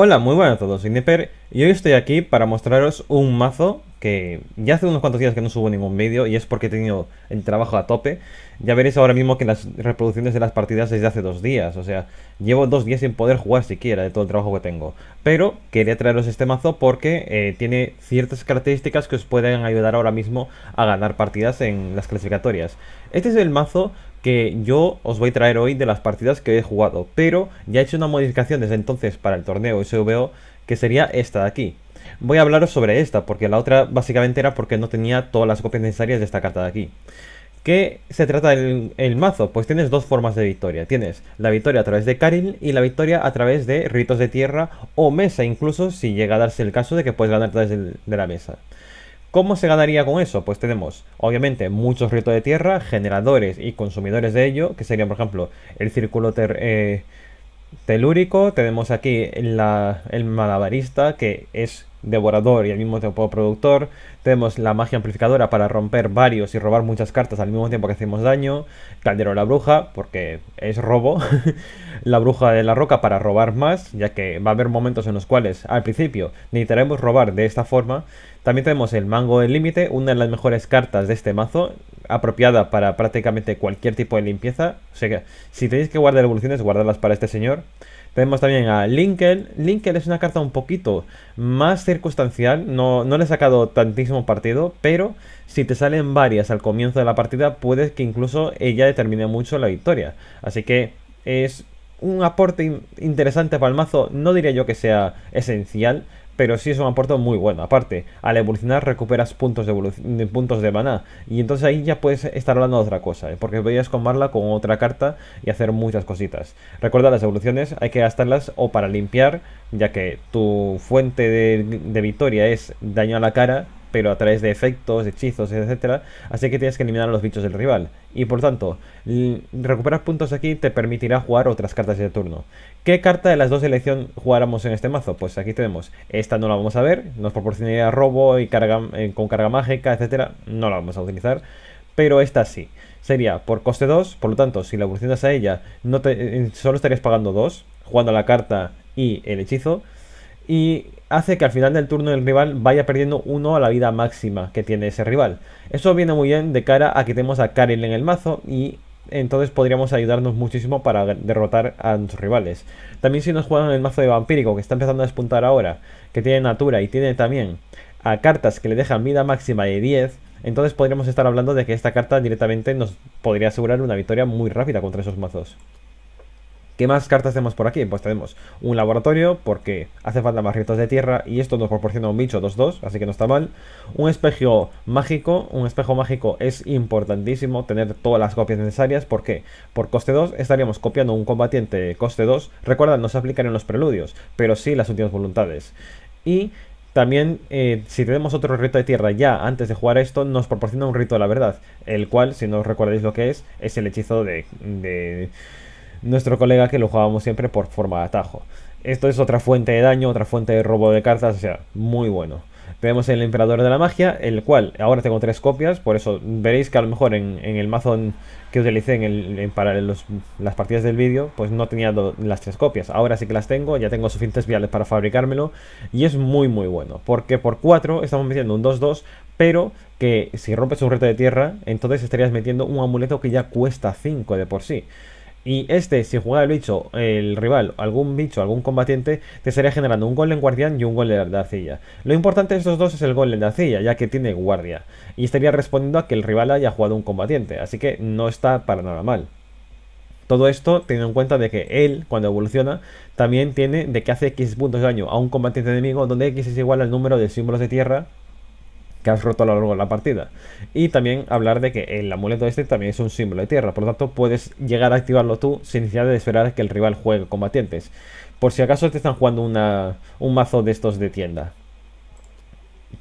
Hola, muy buenas a todos, soy y hoy estoy aquí para mostraros un mazo que ya hace unos cuantos días que no subo ningún vídeo y es porque he tenido el trabajo a tope. Ya veréis ahora mismo que las reproducciones de las partidas desde hace dos días, o sea, llevo dos días sin poder jugar siquiera de todo el trabajo que tengo. Pero quería traeros este mazo porque eh, tiene ciertas características que os pueden ayudar ahora mismo a ganar partidas en las clasificatorias. Este es el mazo que yo os voy a traer hoy de las partidas que he jugado, pero ya he hecho una modificación desde entonces para el torneo SVO que sería esta de aquí. Voy a hablaros sobre esta, porque la otra básicamente era porque no tenía todas las copias necesarias de esta carta de aquí. ¿Qué se trata del mazo? Pues tienes dos formas de victoria. Tienes la victoria a través de Karil y la victoria a través de ritos de tierra o mesa, incluso si llega a darse el caso de que puedes ganar a través de la mesa. ¿Cómo se ganaría con eso? Pues tenemos, obviamente, muchos ritos de tierra, generadores y consumidores de ello, que serían, por ejemplo, el círculo eh, telúrico. Tenemos aquí el malabarista, que es devorador y al mismo tiempo productor. Tenemos la magia amplificadora para romper varios y robar muchas cartas al mismo tiempo que hacemos daño. Caldero la bruja, porque es robo. la bruja de la roca para robar más, ya que va a haber momentos en los cuales al principio necesitaremos robar de esta forma. También tenemos el mango del límite, una de las mejores cartas de este mazo, apropiada para prácticamente cualquier tipo de limpieza. O sea que si tenéis que guardar evoluciones, guardarlas para este señor. Tenemos también a Linkel. Linkel es una carta un poquito más circunstancial. No, le he sacado tantísimo partido, pero si te salen varias al comienzo de la partida, puedes que incluso ella determine mucho la victoria. Así que es un aporte interesante para el mazo. No diría yo que sea esencial, pero sí es un aporte muy bueno. Aparte, al evolucionar recuperas puntos de, puntos de maná y entonces ahí ya puedes estar hablando de otra cosa, ¿eh? porque podrías comarla con otra carta y hacer muchas cositas. Recuerda, las evoluciones hay que gastarlas o para limpiar, ya que tu fuente de victoria es daño a la cara pero a través de efectos, hechizos, etc. Así que tienes que eliminar a los bichos del rival. Y por tanto, recuperar puntos aquí te permitirá jugar otras cartas de turno. ¿Qué carta de las dos elección jugáramos en este mazo? Pues aquí tenemos, esta no la vamos a ver, nos proporcionaría robo y carga, eh, con carga mágica, etc. No la vamos a utilizar, pero esta sí. Sería por coste 2, por lo tanto, si la evolucionas a ella, eh, solo estarías pagando 2, jugando la carta y el hechizo. Y hace que al final del turno el rival vaya perdiendo uno a la vida máxima que tiene ese rival. Eso viene muy bien de cara a que tenemos a Karel en el mazo y entonces podríamos ayudarnos muchísimo para derrotar a nuestros rivales. También si nos juegan el mazo de Vampírico, que está empezando a despuntar ahora, que tiene Natura y tiene también a cartas que le dejan vida máxima de 10, entonces podríamos estar hablando de que esta carta directamente nos podría asegurar una victoria muy rápida contra esos mazos. ¿Qué más cartas tenemos por aquí? Pues tenemos un laboratorio, porque hace falta más ritos de tierra y esto nos proporciona un bicho 2-2, así que no está mal. Un espejo mágico, un espejo mágico es importantísimo tener todas las copias necesarias, ¿por qué? Por coste 2 estaríamos copiando un combatiente coste 2, recuerda, no se aplican en los preludios, pero sí las últimas voluntades. Y también, eh, si tenemos otro rito de tierra ya antes de jugar esto, nos proporciona un rito de la verdad, el cual, si no os recordáis lo que es, es el hechizo de, de nuestro colega que lo jugábamos siempre por forma de atajo. Esto es otra fuente de daño, otra fuente de robo de cartas, o sea, muy bueno. Tenemos el Emperador de la Magia, el cual ahora tengo tres copias, por eso veréis que a lo mejor en, el mazo que utilicé en para las partidas del vídeo, pues no tenía las tres copias. Ahora sí que las tengo, ya tengo suficientes viales para fabricármelo y es muy muy bueno, porque por 4 estamos metiendo un 2-2, pero que si rompes un reto de tierra, entonces estarías metiendo un amuleto que ya cuesta 5 de por sí. Y este, si jugara el bicho, el rival, algún bicho, algún combatiente, te estaría generando un golem guardián y un golem de arcilla. Lo importante de estos dos es el golem de arcilla, ya que tiene guardia. Y estaría respondiendo a que el rival haya jugado un combatiente, así que no está para nada mal. Todo esto teniendo en cuenta de que él, cuando evoluciona, también tiene de que hace X puntos de daño a un combatiente enemigo, donde X es igual al número de símbolos de tierra que has roto a lo largo de la partida. Y también hablar de que el amuleto este también es un símbolo de tierra, por lo tanto puedes llegar a activarlo tú sin necesidad de esperar que el rival juegue combatientes. Por si acaso te están jugando un mazo de estos de tienda.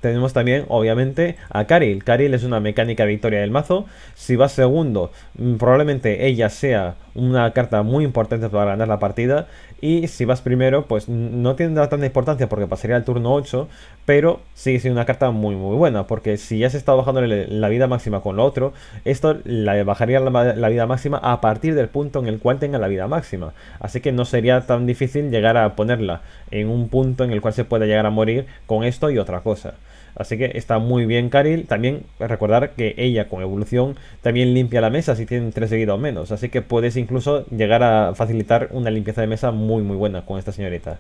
Tenemos también, obviamente, a Karil. Karil es una mecánica de victoria del mazo. Si va segundo, mm, probablemente ella sea una carta muy importante para ganar la partida. Y si vas primero, pues no tendrá tanta importancia porque pasaría el turno 8, pero sigue siendo una carta muy muy buena, porque si ya se está bajando la vida máxima con lo otro, esto la bajaría la, la vida máxima a partir del punto en el cual tenga la vida máxima. Así que no sería tan difícil llegar a ponerla en un punto en el cual se pueda llegar a morir con esto y otra cosa. Así que está muy bien Caril. También recordar que ella con evolución también limpia la mesa si tienen tres seguidos menos. Así que puedes incluso llegar a facilitar una limpieza de mesa muy muy buena con esta señorita.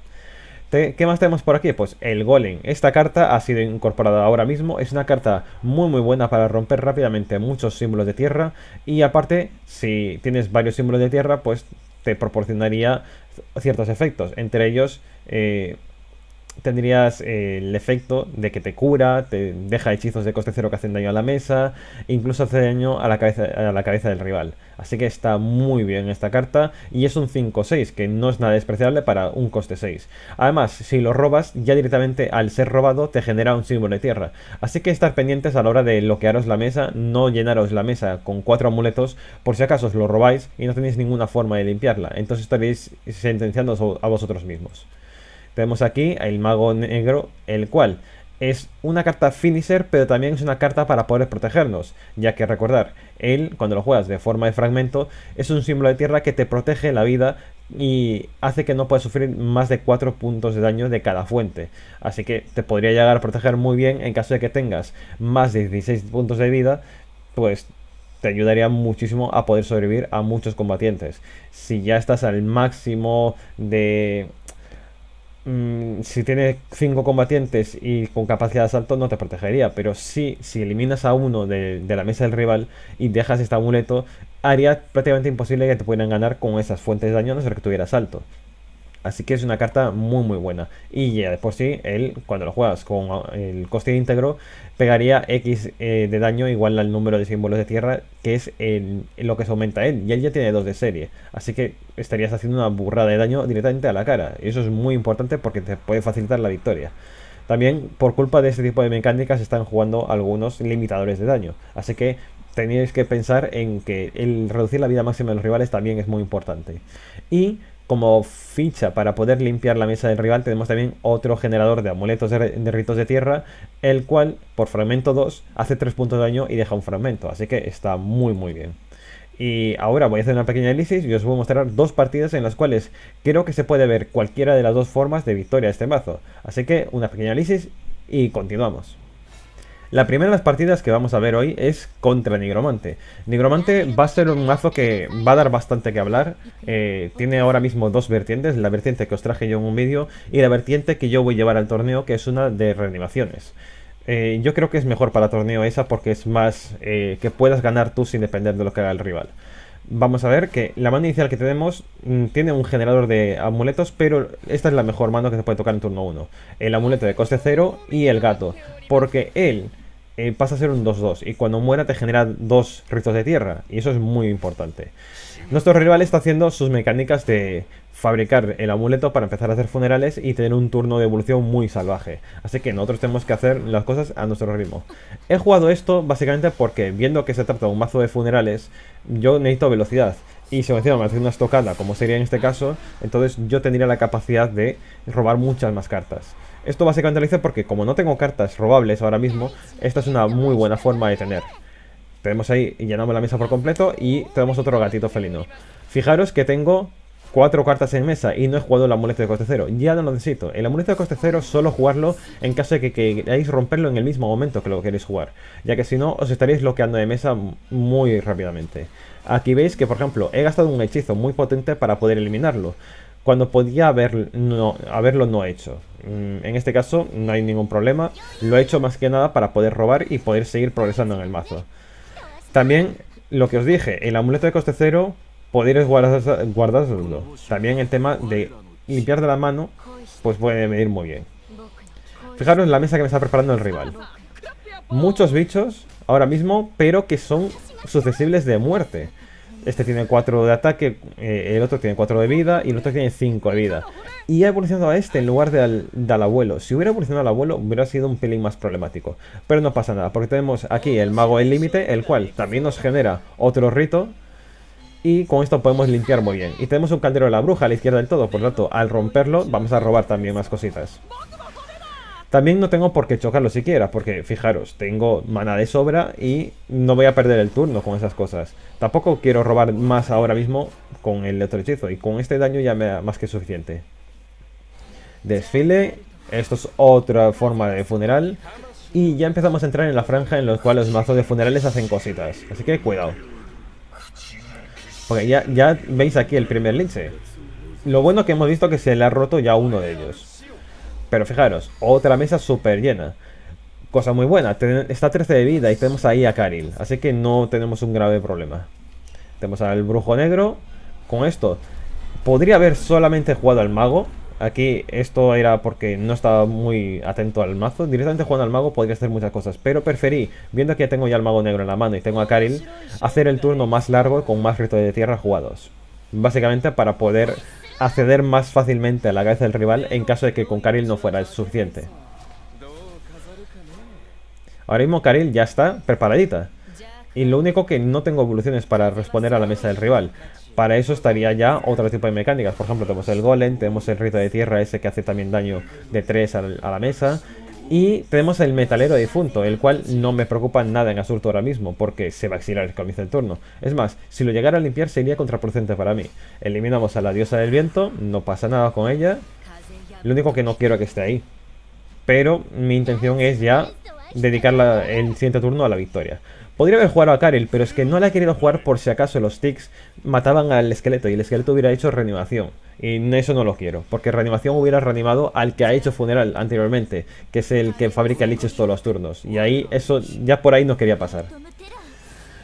¿Qué más tenemos por aquí? Pues el golem. Esta carta ha sido incorporada ahora mismo. Es una carta muy muy buena para romper rápidamente muchos símbolos de tierra. Y aparte, si tienes varios símbolos de tierra, pues te proporcionaría ciertos efectos. Entre ellos, eh, tendrías eh, el efecto de que te cura, te deja hechizos de coste cero que hacen daño a la mesa, incluso hace daño a la cabeza, a la cabeza del rival. Así que está muy bien esta carta y es un 5-6, que no es nada despreciable para un coste 6. Además, si lo robas, ya directamente al ser robado te genera un símbolo de tierra. Así que estar pendientes a la hora de bloquearos la mesa, no llenaros la mesa con cuatro amuletos por si acaso os lo robáis y no tenéis ninguna forma de limpiarla. Entonces estaréis sentenciando a vosotros mismos. Tenemos aquí el mago negro, el cual es una carta finisher, pero también es una carta para poder protegernos, ya que recordar, él cuando lo juegas de forma de fragmento es un símbolo de tierra que te protege la vida y hace que no puedas sufrir más de 4 puntos de daño de cada fuente. Así que te podría llegar a proteger muy bien en caso de que tengas más de 16 puntos de vida, pues te ayudaría muchísimo a poder sobrevivir a muchos combatientes. Si ya estás al máximo de Mm, si tienes cinco combatientes y con capacidad de asalto no te protegería, pero sí, si eliminas a uno de, la mesa del rival y dejas este amuleto, haría prácticamente imposible que te puedan ganar con esas fuentes de daño, no ser que tuviera asalto. Así que es una carta muy muy buena. Y ya por sí, él, cuando lo juegas con ah, el coste íntegro, pegaría X eh, de daño igual al número de símbolos de tierra, que es lo que se aumenta él. Y él ya tiene dos de serie. Así que estarías haciendo una burrada de daño directamente a la cara. Y eso es muy importante porque te puede facilitar la victoria. También por culpa de este tipo de mecánicas están jugando algunos limitadores de daño. Así que tenéis que pensar en que el reducir la vida máxima de los rivales también es muy importante. Y como ficha para poder limpiar la mesa del rival tenemos también otro generador de amuletos de, ritos de tierra, el cual por fragmento 2 hace 3 puntos de daño y deja un fragmento, así que está muy muy bien. Y ahora voy a hacer una pequeña análisis y os voy a mostrar dos partidas en las cuales creo que se puede ver cualquiera de las dos formas de victoria de este mazo. Así que una pequeña análisis y continuamos. La primera de las partidas que vamos a ver hoy es contra Nigromante. Nigromante va a ser un mazo que va a dar bastante que hablar. Eh, tiene ahora mismo dos vertientes, la vertiente que os traje yo en un vídeo y la vertiente que yo voy a llevar al torneo, que es una de reanimaciones. Eh, yo creo que es mejor para torneo esa porque es más eh, que puedas ganar tú sin depender de lo que haga el rival vamos a ver que la mano inicial que tenemos mm, tiene un generador de amuletos, pero esta es la mejor mano que se puede tocar en turno 1. El amuleto de coste 0 y el gato, porque él eh, pasa a ser un 2-2 y cuando muera te genera dos ritos de tierra, y eso es muy importante. Nuestro rival está haciendo sus mecánicas de fabricar el amuleto para empezar a hacer funerales y tener un turno de evolución muy salvaje. Así que nosotros tenemos que hacer las cosas a nuestro ritmo. He jugado esto básicamente porque viendo que se trata de un mazo de funerales, yo necesito velocidad. Y si encima me hace una estocada, como sería en este caso, entonces yo tendría la capacidad de robar muchas más cartas. Esto básicamente lo hice porque como no tengo cartas robables ahora mismo, esta es una muy buena forma de tener. Tenemos ahí, llenamos la mesa por completo y tenemos otro gatito felino. Fijaros que tengo cuatro cartas en mesa y no he jugado el amuleto de coste cero. Ya no lo necesito. El amuleto de coste cero solo jugarlo en caso de que, queráis romperlo en el mismo momento que lo queréis jugar. Ya que si no, os estaréis bloqueando de mesa muy rápidamente. Aquí veis que, por ejemplo, he gastado un hechizo muy potente para poder eliminarlo. Cuando podía haber, no, haberlo no hecho. Mm, en este caso no hay ningún problema. Lo he hecho más que nada para poder robar y poder seguir progresando en el mazo. También, lo que os dije, el amuleto de coste cero poderes guardados, También el tema de limpiar de la mano, pues puede medir muy bien. Fijaros en la mesa que me está preparando el rival. Muchos bichos ahora mismo, pero que son Sucesibles de muerte. Este tiene 4 de ataque, eh, el otro tiene 4 de vida y el otro tiene 5 de vida. Y ha evolucionado a este en lugar de al, del abuelo. Si hubiera evolucionado al abuelo hubiera sido un pelín más problemático. Pero no pasa nada, porque tenemos aquí el mago del límite, el cual también nos genera otro rito y con esto podemos limpiar muy bien. Y tenemos un caldero de la bruja a la izquierda del todo, por lo tanto, al romperlo vamos a robar también más cositas. También no tengo por qué chocarlo siquiera, porque fijaros, tengo mana de sobra y no voy a perder el turno con esas cosas. Tampoco quiero robar más ahora mismo con el otro hechizo, y con este daño ya me da más que suficiente. Desfile, esto es otra forma de funeral, y ya empezamos a entrar en la franja en la cual los mazos de funerales hacen cositas, así que cuidado. Ok, ya, veis aquí el primer lince. Lo bueno que hemos visto que se le ha roto ya uno de ellos. Pero fijaros, otra mesa súper llena. Cosa muy buena, está 13 de vida y tenemos ahí a Karil. Así que no tenemos un grave problema. Tenemos al brujo negro. Con esto, podría haber solamente jugado al mago. Aquí esto era porque no estaba muy atento al mazo. Directamente jugando al mago podría hacer muchas cosas. Pero preferí, viendo que ya tengo ya el mago negro en la mano y tengo a Karil, hacer el turno más largo con más reto de tierra jugados. Básicamente para poder acceder más fácilmente a la cabeza del rival en caso de que con Karil no fuera suficiente. Ahora mismo Karil ya está preparadita. Y lo único que no tengo evoluciones para responder a la mesa del rival. Para eso estaría ya otro tipo de mecánicas. Por ejemplo, tenemos el golem, tenemos el rito de tierra ese que hace también daño de 3 a la mesa. Y tenemos el metalero difunto, el cual no me preocupa nada en absoluto ahora mismo, porque se va a exilar el comienzo del turno. Es más, si lo llegara a limpiar sería contraproducente para mí. Eliminamos a la diosa del viento, no pasa nada con ella. Lo único que no quiero es que esté ahí. Pero mi intención es ya dedicar el siguiente turno a la victoria. Podría haber jugado a Karel, pero es que no la he querido jugar por si acaso los ticks mataban al esqueleto y el esqueleto hubiera hecho reanimación. Y eso no lo quiero, porque reanimación hubiera reanimado al que ha hecho funeral anteriormente, que es el que fabrica liches todos los turnos. Y ahí, eso, ya por ahí no quería pasar.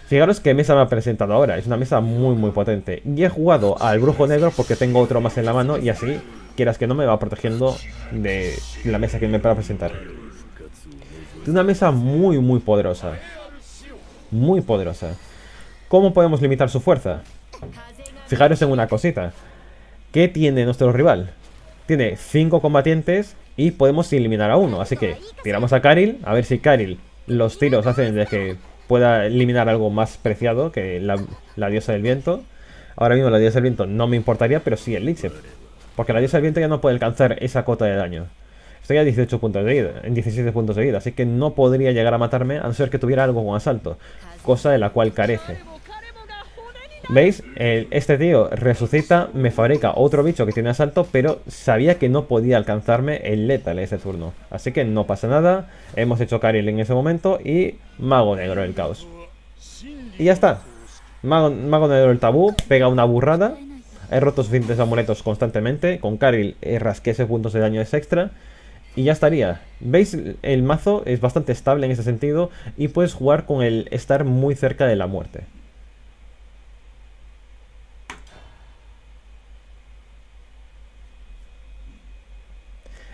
Fijaros que mesa me ha presentado ahora, es una mesa muy muy potente. Y he jugado al brujo negro porque tengo otro más en la mano y así, quieras que no, me va protegiendo de la mesa que me va a presentar. Es una mesa muy muy poderosa muy poderosa. ¿Cómo podemos limitar su fuerza? Fijaros en una cosita. ¿Qué tiene nuestro rival? Tiene 5 combatientes y podemos eliminar a uno. Así que tiramos a Karil, a ver si Karil los tiros hacen de que pueda eliminar algo más preciado que la, diosa del viento. Ahora mismo la diosa del viento no me importaría, pero sí el Lichep. Porque la diosa del viento ya no puede alcanzar esa cota de daño. Estoy a 18 puntos de vida, en 17 puntos de vida, así que no podría llegar a matarme a no ser que tuviera algo con asalto, cosa de la cual carece. ¿Veis? este tío resucita, me fabrica otro bicho que tiene asalto, pero sabía que no podía alcanzarme el letal ese turno. Así que no pasa nada, hemos hecho Karil en ese momento y Mago Negro el Caos. Y ya está. Mago, Negro el Tabú pega una burrada. He roto suficientes amuletos constantemente. Con Karil rasqué ese puntos de daño extra y ya estaría. ¿Veis? El mazo es bastante estable en ese sentido y puedes jugar con el estar muy cerca de la muerte.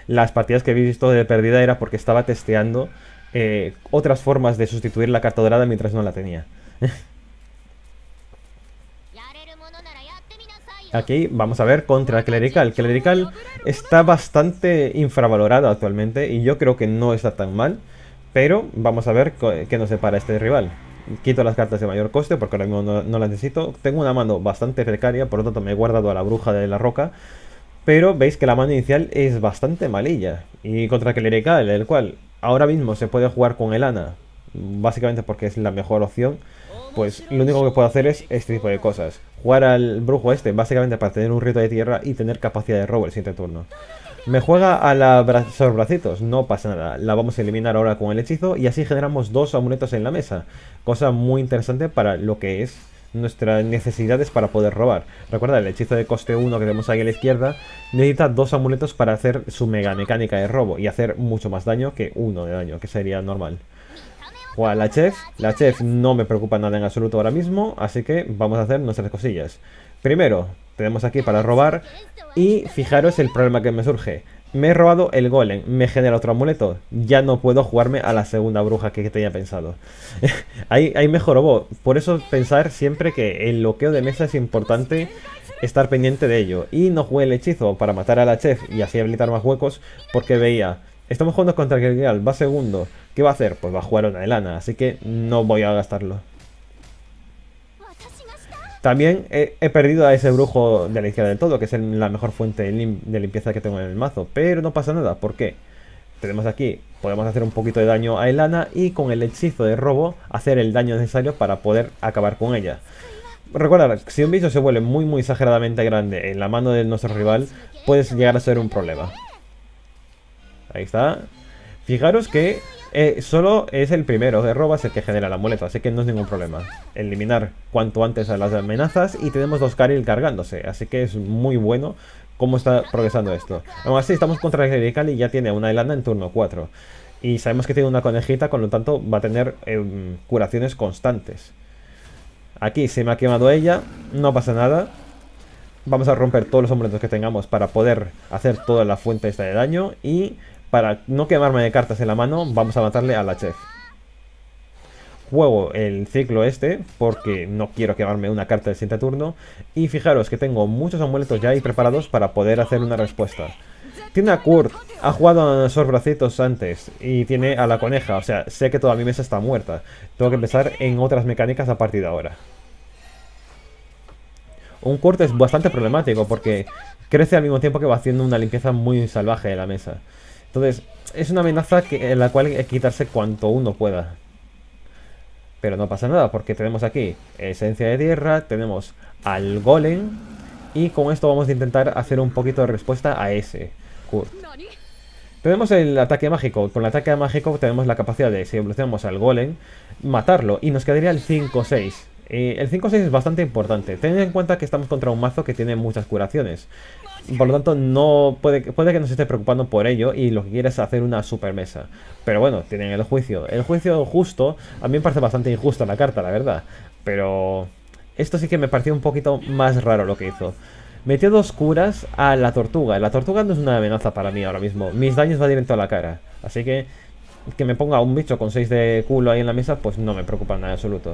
Las partidas que he visto de perdida era porque estaba testeando eh, otras formas de sustituir la carta dorada mientras no la tenía. Aquí vamos a ver contra el clerical. clerical está bastante infravalorado actualmente y yo creo que no está tan mal. Pero vamos a ver qué nos separa este rival. Quito las cartas de mayor coste porque ahora mismo no, las necesito. Tengo una mano bastante precaria, por lo tanto me he guardado a la bruja de la roca. Pero veis que la mano inicial es bastante malilla. Y contra clerical, el cual ahora mismo se puede jugar con el ana básicamente porque es la mejor opción, pues lo único que puedo hacer es este tipo de cosas. Jugar al brujo este, básicamente para tener un rito de tierra y tener capacidad de robo el siguiente turno. Me juega a los bracitos, no pasa nada, la vamos a eliminar ahora con el hechizo y así generamos dos amuletos en la mesa, cosa muy interesante para lo que es nuestras necesidades para poder robar. Recuerda, el hechizo de coste 1 que vemos ahí a la izquierda necesita dos amuletos para hacer su mega mecánica de robo y hacer mucho más daño que uno de daño, que sería normal a la chef, la chef no me preocupa nada en absoluto ahora mismo, así que vamos a hacer nuestras cosillas. Primero, tenemos aquí para robar y fijaros el problema que me surge. Me he robado el golem, me genera otro amuleto. Ya no puedo jugarme a la segunda bruja que tenía pensado. ahí, hay me jorobó. Por eso pensar siempre que el bloqueo de mesa es importante estar pendiente de ello. Y no jugué el hechizo para matar a la chef y así habilitar más huecos porque veía Estamos jugando contra el va segundo. ¿Qué va a hacer? Pues va a jugar una Elana, así que no voy a gastarlo. También he, perdido a ese brujo de la izquierda del todo, que es la mejor fuente de, limpieza que tengo en el mazo. Pero no pasa nada, ¿por qué? Tenemos aquí, podemos hacer un poquito de daño a Elana y con el hechizo de robo hacer el daño necesario para poder acabar con ella. Recuerda, si un bicho se vuelve muy muy exageradamente grande en la mano de nuestro rival, puedes llegar a ser un problema. Ahí está. Fijaros que eh, solo es el primero de robas el que genera la amuleto, así que no es ningún problema. Eliminar cuanto antes a las amenazas y tenemos dos Karil cargándose, así que es muy bueno cómo está progresando esto. Aún así, estamos contra y ya tiene una Elana en turno 4. Y sabemos que tiene una conejita, con lo tanto va a tener em, curaciones constantes. Aquí se me ha quemado ella, no pasa nada. Vamos a romper todos los amuletos que tengamos para poder hacer toda la fuente esta de daño y para no quemarme de cartas en la mano, vamos a matarle a la chef. Juego el ciclo este, porque no quiero quemarme una carta del siguiente turno. Y fijaros que tengo muchos amuletos ya ahí preparados para poder hacer una respuesta. Tiene a Kurt, ha jugado a esos bracitos antes y tiene a la coneja, o sea, sé que toda mi mesa está muerta. Tengo que empezar en otras mecánicas a partir de ahora. Un Kurt es bastante problemático porque crece al mismo tiempo que va haciendo una limpieza muy salvaje de la mesa. Entonces, es una amenaza que, en la cual hay que quitarse cuanto uno pueda. Pero no pasa nada, porque tenemos aquí esencia de tierra, tenemos al golem, y con esto vamos a intentar hacer un poquito de respuesta a ese Kurt. Tenemos el ataque mágico. Con el ataque mágico tenemos la capacidad de, si evolucionamos al golem, matarlo. Y nos quedaría el 5-6. Eh, el 5-6 es bastante importante. Tened en cuenta que estamos contra un mazo que tiene muchas curaciones. Por lo tanto, no puede, puede que nos esté preocupando por ello y lo que quiere es hacer una super mesa. Pero bueno, tienen el juicio. El juicio justo, a mí me parece bastante injusto la carta, la verdad. Pero esto sí que me pareció un poquito más raro lo que hizo. Metió dos curas a la tortuga. La tortuga no es una amenaza para mí ahora mismo. Mis daños va directo a la cara. Así que que me ponga un bicho con 6 de culo ahí en la mesa, pues no me preocupa nada en absoluto.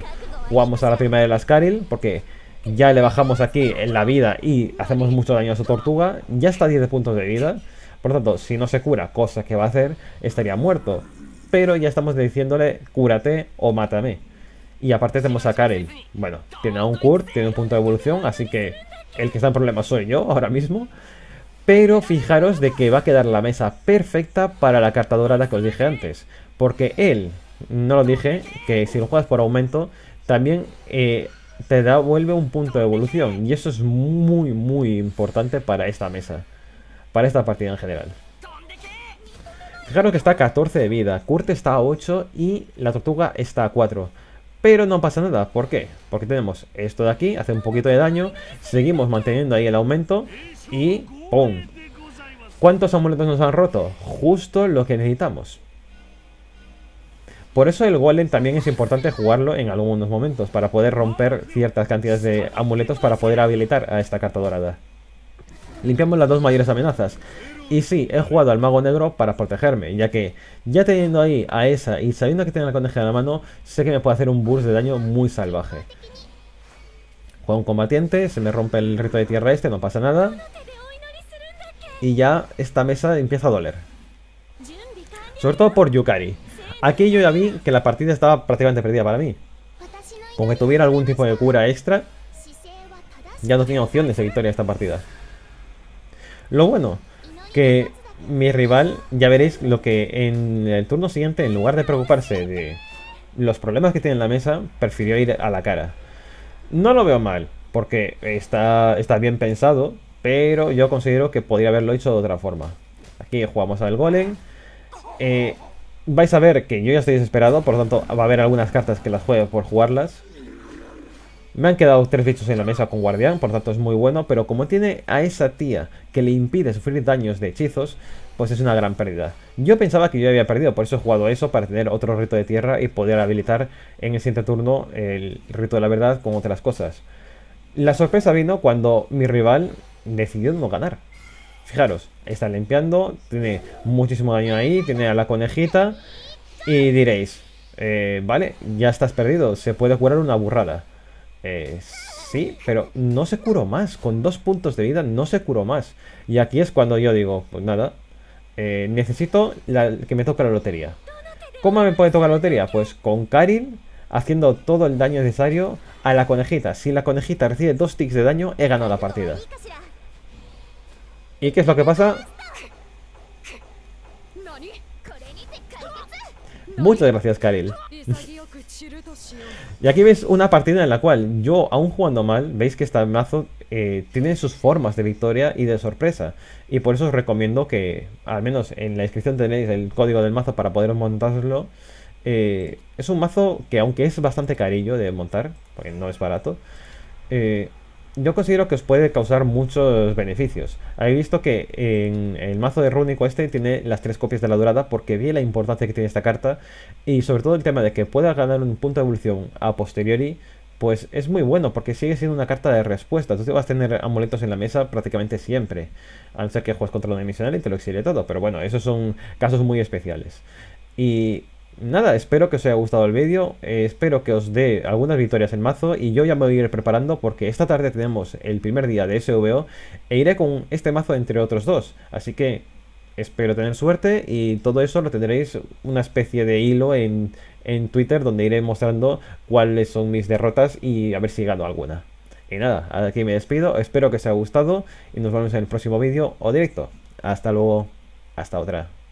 Jugamos a la primera de las Caril, porque ya le bajamos aquí en la vida y hacemos mucho daño a su tortuga. Ya está a 10 puntos de vida. Por lo tanto, si no se cura, cosa que va a hacer, estaría muerto. Pero ya estamos diciéndole, cúrate o mátame. Y aparte tenemos a Karel. Bueno, tiene aún un Kurt, tiene un punto de evolución, así que el que está en problemas soy yo ahora mismo. Pero fijaros de que va a quedar la mesa perfecta para la carta dorada que os dije antes. Porque él, no lo dije, que si lo juegas por aumento, también eh, te devuelve un punto de evolución. Y eso es muy, muy importante para esta mesa. Para esta partida en general. Fijaros que está a 14 de vida, Kurt está a 8 y la tortuga está a 4. Pero no pasa nada, ¿por qué? Porque tenemos esto de aquí, hace un poquito de daño, seguimos manteniendo ahí el aumento y ¡Pum! ¿Cuántos amuletos nos han roto? Justo lo que necesitamos. Por eso el Wallen también es importante jugarlo en algunos momentos, para poder romper ciertas cantidades de amuletos para poder habilitar a esta carta dorada. Limpiamos las dos mayores amenazas. Y sí, he jugado al mago negro para protegerme, ya que ya teniendo ahí a esa y sabiendo que tiene la coneja en la mano, sé que me puede hacer un burst de daño muy salvaje. Juego un combatiente, se me rompe el rito de tierra este, no pasa nada y ya esta mesa empieza a doler. Sobre todo por Yukari. Aquí yo ya vi que la partida estaba prácticamente perdida para mí. Como que tuviera algún tipo de cura extra, ya no tenía opción de ser victoria esta partida. Lo bueno, que mi rival, ya veréis lo que en el turno siguiente, en lugar de preocuparse de los problemas que tiene en la mesa, prefirió ir a la cara. No lo veo mal, porque está, está bien pensado, pero yo considero que podría haberlo hecho de otra forma. Aquí jugamos al golem. Eh, vais a ver que yo ya estoy desesperado, por lo tanto va a haber algunas cartas que las juego por jugarlas. Me han quedado tres bichos en la mesa con guardián, por lo tanto es muy bueno, pero como tiene a esa tía que le impide sufrir daños de hechizos, pues es una gran pérdida. Yo pensaba que yo había perdido, por eso he jugado eso, para tener otro rito de tierra y poder habilitar en el siguiente turno el rito de la verdad con otras cosas. La sorpresa vino cuando mi rival decidió no ganar. Fijaros, está limpiando, tiene muchísimo daño ahí, tiene a la conejita y diréis, eh, vale, ya estás perdido, se puede curar una burrada. Eh, sí, pero no se curó más, con dos puntos de vida no se curó más. Y aquí es cuando yo digo, pues nada, eh, necesito que me toque la lotería. ¿Cómo me puede tocar la lotería? Pues con Karin haciendo todo el daño necesario a la conejita. Si la conejita recibe dos ticks de daño, he ganado la partida. ¿Y qué es lo que pasa? Muchas gracias, Karel. y aquí veis una partida en la cual yo, aún jugando mal, veis que este mazo eh, tiene sus formas de victoria y de sorpresa. Y por eso os recomiendo que, al menos en la descripción tenéis el código del mazo para poder montarlo. Eh, es un mazo que, aunque es bastante carillo de montar, porque no es barato, eh, yo considero que os puede causar muchos beneficios. Habéis visto que en el mazo de rúnico este tiene las tres copias de la dorada porque vi la importancia que tiene esta carta y sobre todo el tema de que pueda ganar un punto de evolución a posteriori pues es muy bueno porque sigue siendo una carta de respuesta. entonces vas a tener amuletos en la mesa prácticamente siempre, a no ser que juegues contra lo dimensional y te lo exige todo. Pero bueno, esos son casos muy especiales. Y Nada, espero que os haya gustado el vídeo, eh, espero que os dé algunas victorias en mazo y yo ya me voy a ir preparando porque esta tarde tenemos el primer día de SVO e iré con este mazo entre otros dos, así que espero tener suerte y todo eso lo tendréis una especie de hilo en, en Twitter donde iré mostrando cuáles son mis derrotas y a ver si gano alguna. Y nada, aquí me despido, espero que os haya gustado y nos vemos en el próximo vídeo o directo. Hasta luego, hasta otra.